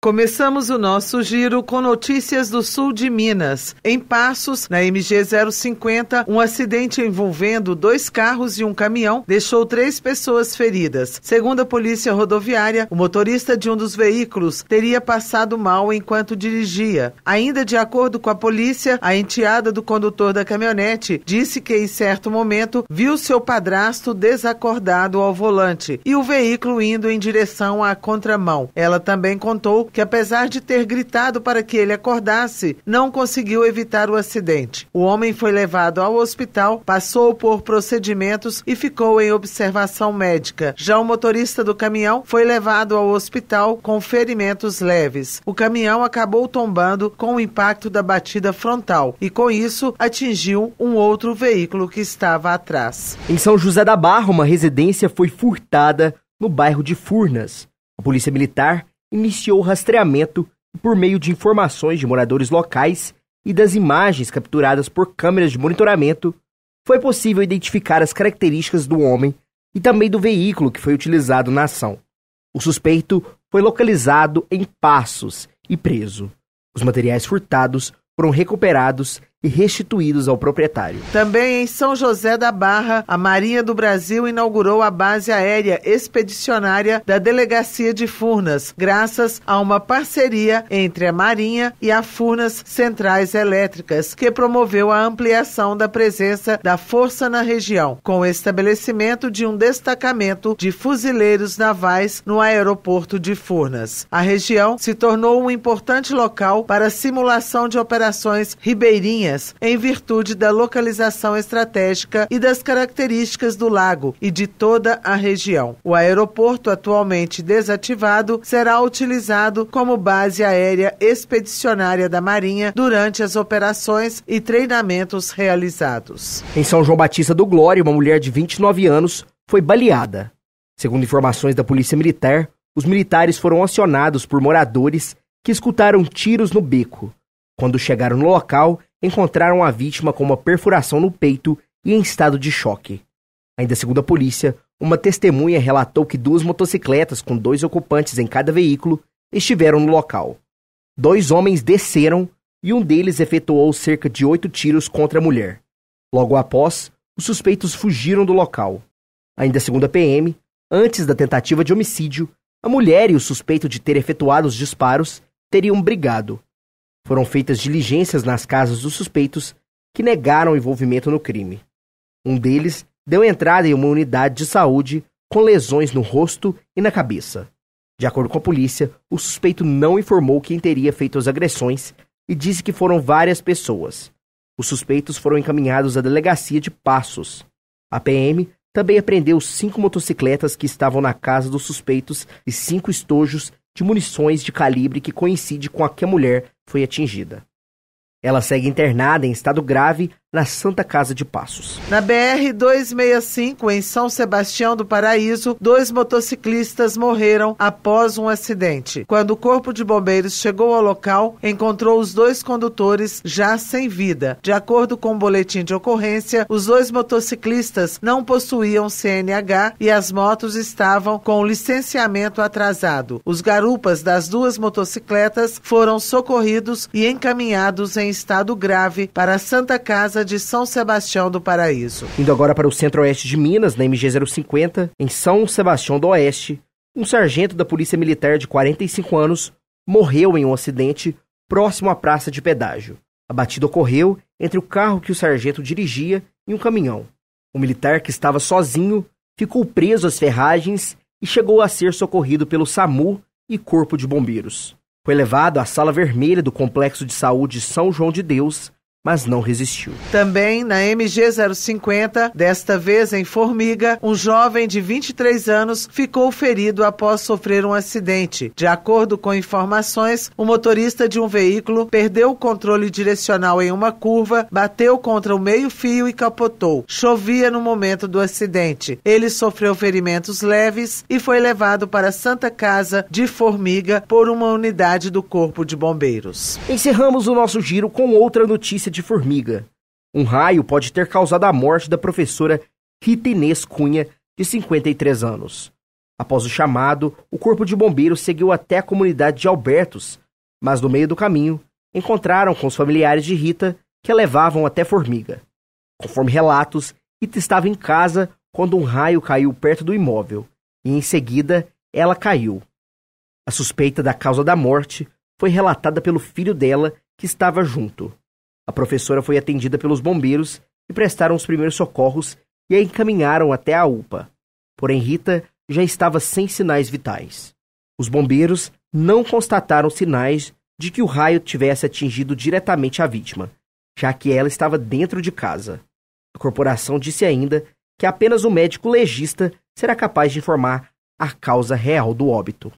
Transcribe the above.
Começamos o nosso giro com notícias do sul de Minas. Em Passos, na MG 050, um acidente envolvendo dois carros e um caminhão deixou três pessoas feridas. Segundo a polícia rodoviária, o motorista de um dos veículos teria passado mal enquanto dirigia. Ainda de acordo com a polícia, a enteada do condutor da caminhonete disse que em certo momento viu seu padrasto desacordado ao volante e o veículo indo em direção à contramão. Ela também contou que apesar de ter gritado para que ele acordasse, não conseguiu evitar o acidente. O homem foi levado ao hospital, passou por procedimentos e ficou em observação médica. Já o motorista do caminhão foi levado ao hospital com ferimentos leves. O caminhão acabou tombando com o impacto da batida frontal e, com isso, atingiu um outro veículo que estava atrás. Em São José da Barra, uma residência foi furtada no bairro de Furnas. A polícia militar iniciou o rastreamento por meio de informações de moradores locais e das imagens capturadas por câmeras de monitoramento, foi possível identificar as características do homem e também do veículo que foi utilizado na ação. O suspeito foi localizado em Passos e preso. Os materiais furtados foram recuperados e restituídos ao proprietário. Também em São José da Barra, a Marinha do Brasil inaugurou a base aérea expedicionária da Delegacia de Furnas, graças a uma parceria entre a Marinha e a Furnas Centrais Elétricas, que promoveu a ampliação da presença da força na região, com o estabelecimento de um destacamento de fuzileiros navais no aeroporto de Furnas. A região se tornou um importante local para simulação de operações ribeirinhas em virtude da localização estratégica e das características do lago e de toda a região. O aeroporto, atualmente desativado, será utilizado como base aérea expedicionária da Marinha durante as operações e treinamentos realizados. Em São João Batista do Glória, uma mulher de 29 anos foi baleada. Segundo informações da Polícia Militar, os militares foram acionados por moradores que escutaram tiros no beco. Quando chegaram no local, encontraram a vítima com uma perfuração no peito e em estado de choque. Ainda segundo a polícia, uma testemunha relatou que duas motocicletas com dois ocupantes em cada veículo estiveram no local. Dois homens desceram e um deles efetuou cerca de oito tiros contra a mulher. Logo após, os suspeitos fugiram do local. Ainda segundo a PM, antes da tentativa de homicídio, a mulher e o suspeito de ter efetuado os disparos teriam brigado, foram feitas diligências nas casas dos suspeitos que negaram envolvimento no crime. Um deles deu entrada em uma unidade de saúde com lesões no rosto e na cabeça. De acordo com a polícia, o suspeito não informou quem teria feito as agressões e disse que foram várias pessoas. Os suspeitos foram encaminhados à delegacia de Passos. A PM também apreendeu cinco motocicletas que estavam na casa dos suspeitos e cinco estojos de munições de calibre que coincide com a que a mulher foi atingida. Ela segue internada em estado grave na Santa Casa de Passos. Na BR 265, em São Sebastião do Paraíso, dois motociclistas morreram após um acidente. Quando o corpo de bombeiros chegou ao local, encontrou os dois condutores já sem vida. De acordo com o um boletim de ocorrência, os dois motociclistas não possuíam CNH e as motos estavam com licenciamento atrasado. Os garupas das duas motocicletas foram socorridos e encaminhados em estado grave para a Santa Casa Casa de São Sebastião do Paraíso. Indo agora para o centro-oeste de Minas, na MG 050, em São Sebastião do Oeste, um sargento da Polícia Militar de 45 anos morreu em um acidente próximo à praça de pedágio. A batida ocorreu entre o carro que o sargento dirigia e um caminhão. O militar, que estava sozinho, ficou preso às ferragens e chegou a ser socorrido pelo SAMU e Corpo de Bombeiros. Foi levado à sala vermelha do Complexo de Saúde São João de Deus mas não resistiu. Também na MG 050, desta vez em Formiga, um jovem de 23 anos ficou ferido após sofrer um acidente. De acordo com informações, o motorista de um veículo perdeu o controle direcional em uma curva, bateu contra o meio-fio e capotou. Chovia no momento do acidente. Ele sofreu ferimentos leves e foi levado para a Santa Casa de Formiga por uma unidade do Corpo de Bombeiros. Encerramos o nosso giro com outra notícia de formiga. Um raio pode ter causado a morte da professora Rita Inês Cunha, de 53 anos. Após o chamado, o corpo de bombeiros seguiu até a comunidade de Albertos, mas no meio do caminho encontraram com os familiares de Rita que a levavam até Formiga. Conforme relatos, Rita estava em casa quando um raio caiu perto do imóvel e em seguida ela caiu. A suspeita da causa da morte foi relatada pelo filho dela que estava junto. A professora foi atendida pelos bombeiros que prestaram os primeiros socorros e a encaminharam até a UPA. Porém, Rita já estava sem sinais vitais. Os bombeiros não constataram sinais de que o raio tivesse atingido diretamente a vítima, já que ela estava dentro de casa. A corporação disse ainda que apenas o médico legista será capaz de informar a causa real do óbito.